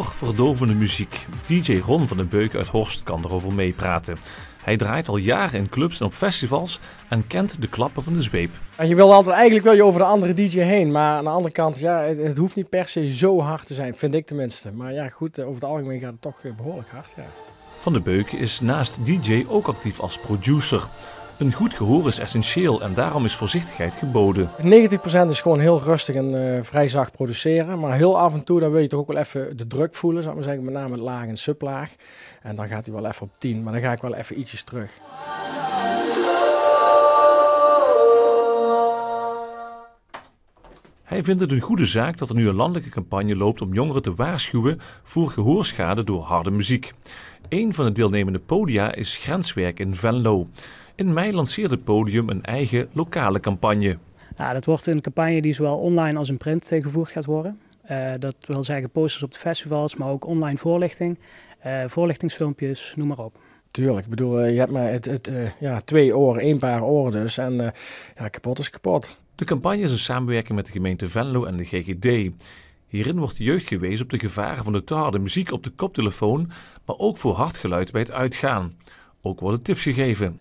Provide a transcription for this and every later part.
oorverdovende muziek. DJ Ron van den Beuk uit Horst kan erover meepraten. Hij draait al jaren in clubs en op festivals en kent de klappen van de zweep. je wil altijd, eigenlijk wel je over de andere DJ heen, maar aan de andere kant, ja, het, hoeft niet per se zo hard te zijn, vind ik tenminste. Maar ja, goed, eh, over het algemeen gaat het toch eh, behoorlijk hard. Ja. Van den Beuk is naast DJ ook actief als producer. Een goed gehoor is essentieel en daarom is voorzichtigheid geboden. 90% is gewoon heel rustig en eh, vrij zacht produceren. Maar heel af en toe dan wil je toch ook wel even de druk voelen, zou ik maar zeggen. Met name het laag en sublaag. En dan gaat hij wel even op 10, maar dan ga ik wel even ietsjes terug. Hij vindt het een goede zaak dat er nu een landelijke campagne loopt om jongeren te waarschuwen voor gehoorschade door harde muziek. Een van de deelnemende podia is Grenswerk in Venlo. In mei lanceerde het podium een eigen lokale campagne. Nou, dat wordt een campagne die zowel online als in print gevoerd gaat worden. Eh, dat wil zeggen posters op de festivals, maar ook online voorlichting, eh, voorlichtingsfilmpjes, noem maar op. Tuurlijk, ik bedoel, eh, je hebt maar het, het ja, twee oren, één paar oren dus. En ja, kapot is kapot. De campagne is een samenwerking met de gemeente Venlo en de GGD. Hierin wordt de jeugd gewezen op de gevaren van de te harde muziek op de koptelefoon, maar ook voor hard geluid bij het uitgaan. Ook worden tips gegeven.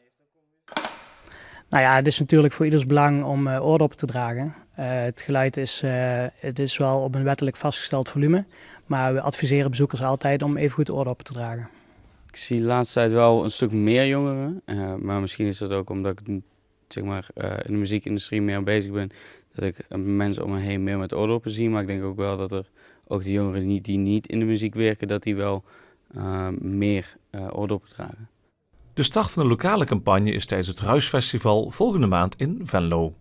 Nou ja, het is natuurlijk voor ieders belang om uh, op te dragen. Eh, het geluid is, eh, het is wel op een wettelijk vastgesteld volume, maar we adviseren bezoekers altijd om even goed op te dragen. Ik zie de laatste tijd wel een stuk meer jongeren, maar misschien is dat ook omdat ik zeg maar, in de muziekindustrie meer bezig ben dat ik mensen om me heen meer met oordoppen zie. Maar ik denk ook wel dat er ook de jongeren die, die niet in de muziek werken, dat die wel eh, meer uh, eh, oordoppen dragen. De start van de lokale campagne is tijdens het Ruisfestival volgende maand in Venlo.